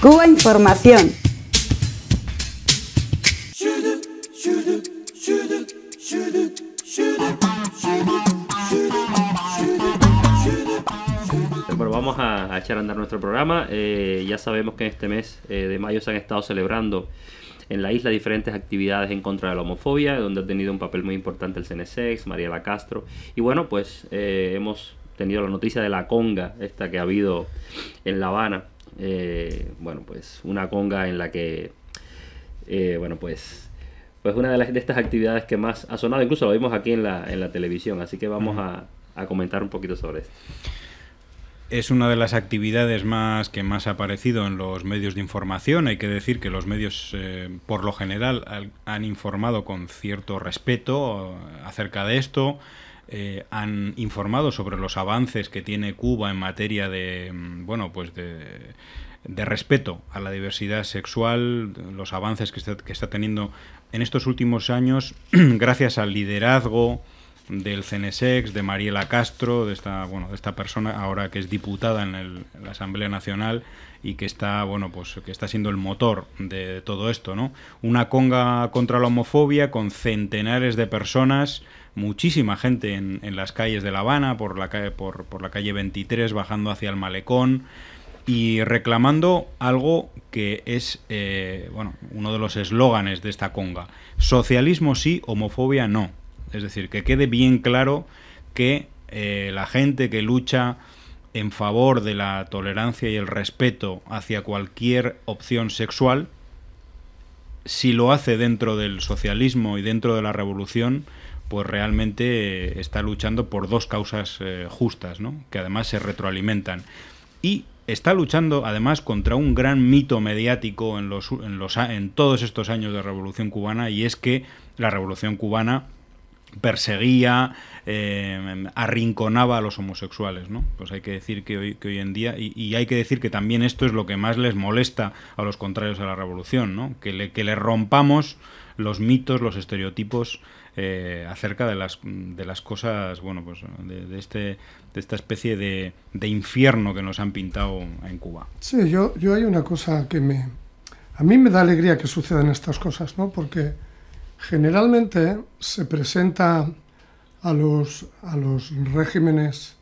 Cuba Información. Bueno, vamos a, echar a andar nuestro programa. Eh, ya sabemos que en este mes eh, de mayo se han estado celebrando en la isla diferentes actividades en contra de la homofobia, donde ha tenido un papel muy importante el CNSEX, La Castro. Y bueno, pues eh, hemos tenido la noticia de la conga, esta que ha habido en La Habana, eh, bueno, pues una conga en la que, eh, bueno, pues, pues una de, las, de estas actividades que más ha sonado, incluso lo vimos aquí en la, en la televisión, así que vamos a, a comentar un poquito sobre esto es una de las actividades más que más ha aparecido en los medios de información. Hay que decir que los medios, eh, por lo general, han informado con cierto respeto acerca de esto. Eh, han informado sobre los avances que tiene Cuba en materia de, mm, bueno, pues de respeto a la diversidad sexual, los avances que está teniendo en estos últimos años, gracias al liderazgo, del CNSEX, de Mariela Castro, de esta, bueno, de esta persona ahora que es diputada en, el, la Asamblea Nacional y que está, bueno, pues que está siendo el motor de, todo esto, ¿no? Una conga contra la homofobia con centenares de personas, muchísima gente en, las calles de La Habana, por la, calle, por, la calle 23, bajando hacia el malecón y reclamando algo que es eh, bueno uno de los eslóganes de esta conga socialismo sí homofobia no es decir, que quede bien claro que eh, la gente que lucha en favor de la tolerancia y el respeto hacia cualquier opción sexual, si lo hace dentro del socialismo y dentro de la revolución, pues realmente eh, está luchando por dos causas eh, justas, ¿no? que además se retroalimentan. Y está luchando además contra un gran mito mediático en, los, en, los, en todos estos años de revolución cubana, y es que la revolución cubana perseguía, eh, arrinconaba a los homosexuales, ¿no? Pues hay que decir que hoy, que hoy en día, y, hay que decir que también esto es lo que más les molesta a los contrarios a la revolución, ¿no? Que le, que le rompamos los mitos, los estereotipos eh, acerca de las, de las cosas, bueno, pues de, de este, de esta especie de, de, infierno que nos han pintado en Cuba. Sí, yo, yo hay una cosa que me... A mí me da alegría que sucedan estas cosas, ¿no? Porque Generalmente se presenta a los, a los regímenes,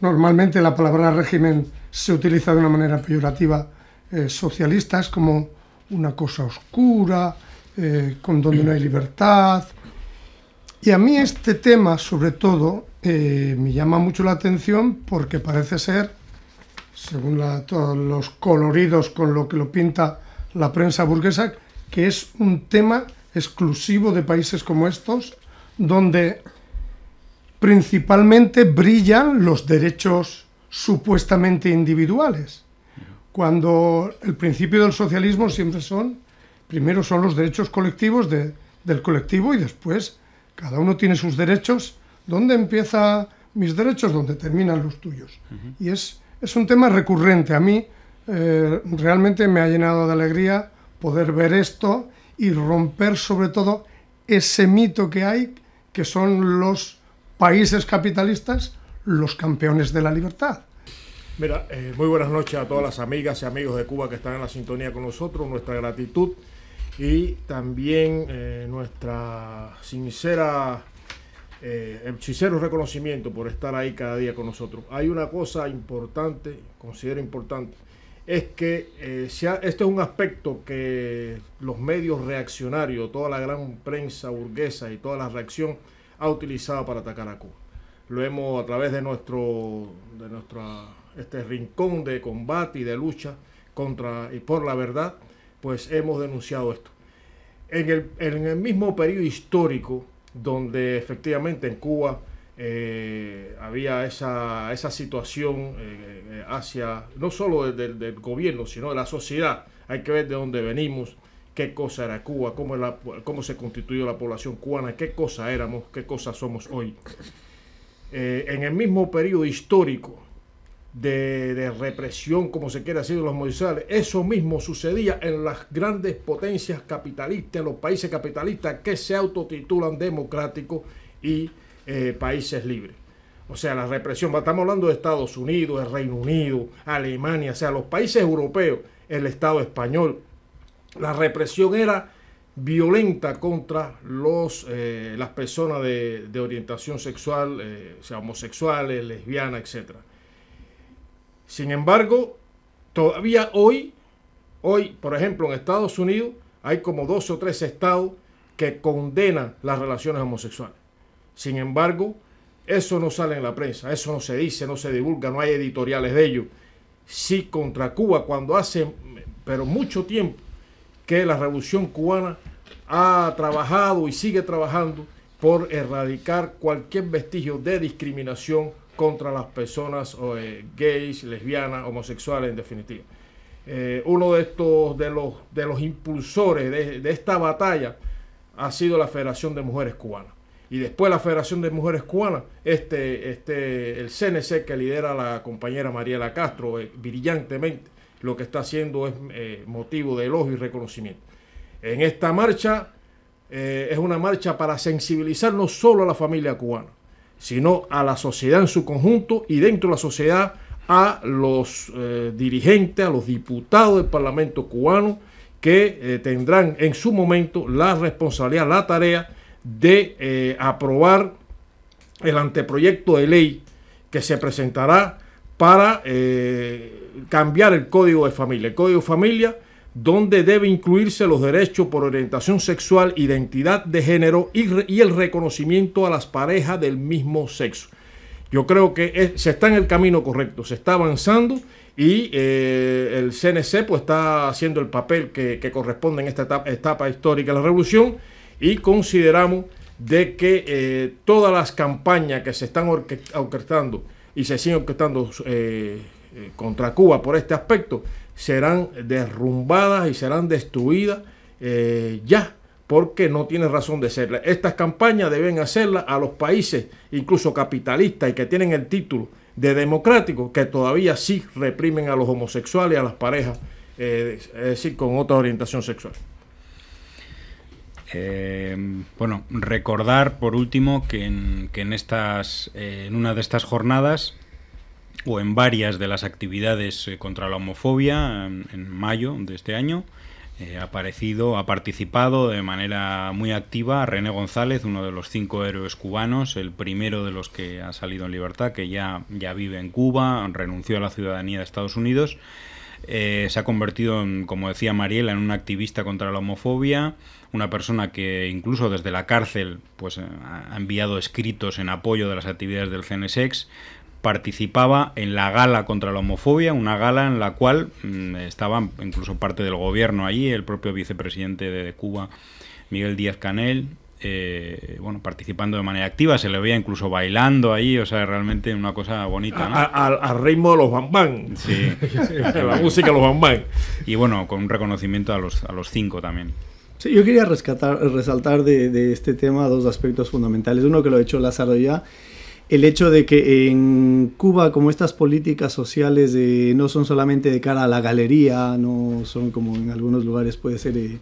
normalmente la palabra régimen se utiliza de una manera peyorativa, eh, socialista, es como una cosa oscura, eh, con donde no hay libertad. Y a mí este tema, sobre todo, eh, me llama mucho la atención porque parece ser, según todos los coloridos con lo que lo pinta la prensa burguesa, que es un tema exclusivo de países como estos, donde principalmente brillan los derechos supuestamente individuales, cuando el principio del socialismo siempre son, primero son los derechos colectivos del colectivo y después cada uno tiene sus derechos, ¿dónde empieza mis derechos? ¿Dónde terminan los tuyos? Y es, es un tema recurrente, a mí eh, realmente me ha llenado de alegría poder ver esto y romper sobre todo ese mito que hay que son los países capitalistas los campeones de la libertad. Mira, eh, muy buenas noches a todas las amigas y amigos de Cuba que están en la sintonía con nosotros, nuestra gratitud y también eh, nuestra sincera, eh, sincero reconocimiento por estar ahí cada día con nosotros. Hay una cosa importante, considero importante, es que eh, este es un aspecto que los medios reaccionarios, toda la gran prensa burguesa y toda la reacción ha utilizado para atacar a Cuba. Lo hemos a través de nuestro, de este rincón de combate y de lucha contra y por la verdad, pues hemos denunciado esto. En el, en el mismo periodo histórico donde efectivamente en Cuba eh, había esa, situación eh, eh, hacia, no solo del, gobierno, sino de la sociedad. Hay que ver de dónde venimos, qué cosa era Cuba, cómo, la, se constituyó la población cubana, qué cosa éramos, qué cosa somos hoy. en el mismo periodo histórico de, represión, como se quiere decir, de los moisales, eso mismo sucedía en las grandes potencias capitalistas, en los países capitalistas que se autotitulan democráticos y eh, países libres. O sea, la represión, estamos hablando de Estados Unidos, el Reino Unido, Alemania, o sea, los países europeos, el Estado español. La represión era violenta contra los, eh, las personas de, orientación sexual, eh, o sea, homosexuales, lesbianas, etc. Sin embargo, todavía hoy, hoy, por ejemplo, en Estados Unidos hay como dos o tres estados que condenan las relaciones homosexuales. Sin embargo, eso no sale en la prensa, eso no se dice, no se divulga, no hay editoriales de ello. Sí contra Cuba cuando hace, pero mucho tiempo, que la revolución cubana ha trabajado y sigue trabajando por erradicar cualquier vestigio de discriminación contra las personas eh, gays, lesbianas, homosexuales en definitiva. Eh, uno de estos de los, de los impulsores de esta batalla ha sido la Federación de Mujeres Cubanas y después la Federación de Mujeres Cubanas, este, este, el CNC que lidera la compañera Mariela Castro, eh, brillantemente lo que está haciendo es eh, motivo de elogio y reconocimiento. En esta marcha eh, es una marcha para sensibilizar no solo a la familia cubana, sino a la sociedad en su conjunto y dentro de la sociedad a los dirigentes, a los diputados del Parlamento cubano que tendrán en su momento la responsabilidad, la tarea de eh, aprobar el anteproyecto de ley que se presentará para eh, cambiar el código de familia. El código de familia donde debe incluirse los derechos por orientación sexual, identidad de género y, el reconocimiento a las parejas del mismo sexo. Yo creo que se está en el camino correcto, se está avanzando y eh, el CNC pues, está haciendo el papel que, corresponde en esta etapa histórica de la revolución y consideramos de que eh, todas las campañas que se están orquestando y se siguen orquestando eh, eh, contra Cuba por este aspecto serán derrumbadas y serán destruidas ya porque no tiene razón de serlas. Estas campañas deben hacerlas a los países, incluso capitalistas y que tienen el título de democráticos, que todavía sí reprimen a los homosexuales, y a las parejas, es decir, con otra orientación sexual. Eh, bueno, recordar por último que en, en estas, eh, en una de estas jornadas o en varias de las actividades eh, contra la homofobia en, mayo de este año ha aparecido, ha participado de manera muy activa René González, uno de los cinco héroes cubanos, el primero de los que ha salido en libertad, que ya, ya vive en Cuba, renunció a la ciudadanía de Estados Unidos. Eh, se ha convertido, en, como decía Mariela, en un activista contra la homofobia, una persona que incluso desde la cárcel pues, eh, ha enviado escritos en apoyo de las actividades del CNSEX. participaba en la gala contra la homofobia, una gala en la cual estaban mm, estaba incluso parte del gobierno allí, el propio vicepresidente de Cuba, Miguel Díaz Canel, eh, bueno, participando de manera activa, se le veía incluso bailando ahí, o sea, realmente una cosa bonita. al ritmo de los bambán. Sí, la música de los bambán. Y bueno, con un reconocimiento a los, a los cinco también. Sí, yo quería rescatar, resaltar de, este tema dos aspectos fundamentales. Uno que lo ha hecho Lázaro ya, el hecho de que en Cuba, como estas políticas sociales no son solamente de cara a la galería, no son como en algunos lugares puede ser... Eh,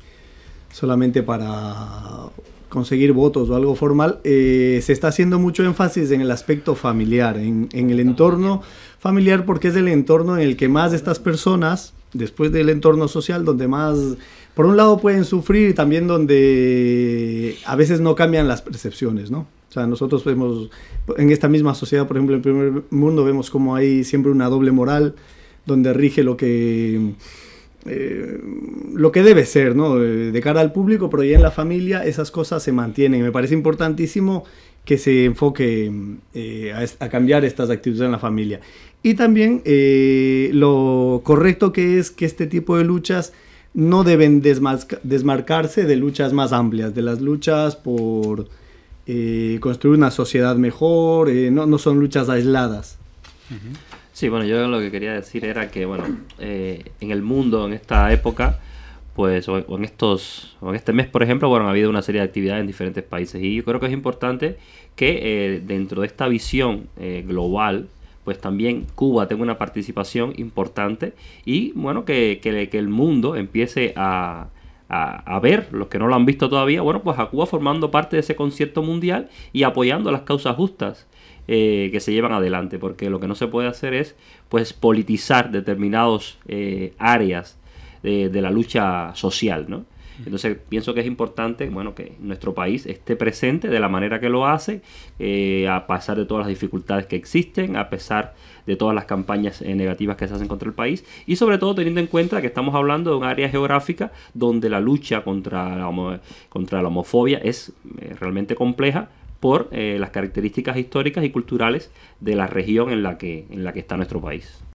solamente para conseguir votos o algo formal, eh, se está haciendo mucho énfasis en el aspecto familiar, en, el entorno familiar, porque es el entorno en el que más estas personas, después del entorno social, donde más, por un lado pueden sufrir y también donde a veces no cambian las percepciones, ¿no? O sea, nosotros vemos, en esta misma sociedad, por ejemplo, en el primer mundo, vemos como hay siempre una doble moral, donde rige lo que eh, lo que debe ser, ¿no? De cara al público, pero ya en la familia esas cosas se mantienen. Me parece importantísimo que se enfoque eh, a, cambiar estas actitudes en la familia. Y también eh, lo correcto que es que este tipo de luchas no deben desmarcarse de luchas más amplias, de las luchas por construir una sociedad mejor, no, no son luchas aisladas. Sí, bueno, yo lo que quería decir era que, bueno, eh, en el mundo, en esta época, pues, o, en estos, o en este mes, por ejemplo, bueno, ha habido una serie de actividades en diferentes países. Y yo creo que es importante que eh, dentro de esta visión eh, global, pues también Cuba tenga una participación importante y, bueno, que, que el mundo empiece a a, ver, los que no lo han visto todavía, bueno, pues a Cuba formando parte de ese concierto mundial y apoyando las causas justas eh, que se llevan adelante, porque lo que no se puede hacer es pues politizar determinados eh, áreas de, de, la lucha social, ¿no? Entonces pienso que es importante, bueno, que nuestro país esté presente de la manera que lo hace, eh, a pesar de todas las dificultades que existen, a pesar de todas las campañas eh, negativas que se hacen contra el país y sobre todo teniendo en cuenta que estamos hablando de un área geográfica donde la lucha contra la, homofobia es eh, realmente compleja por las características históricas y culturales de la región en la que, en la que está nuestro país.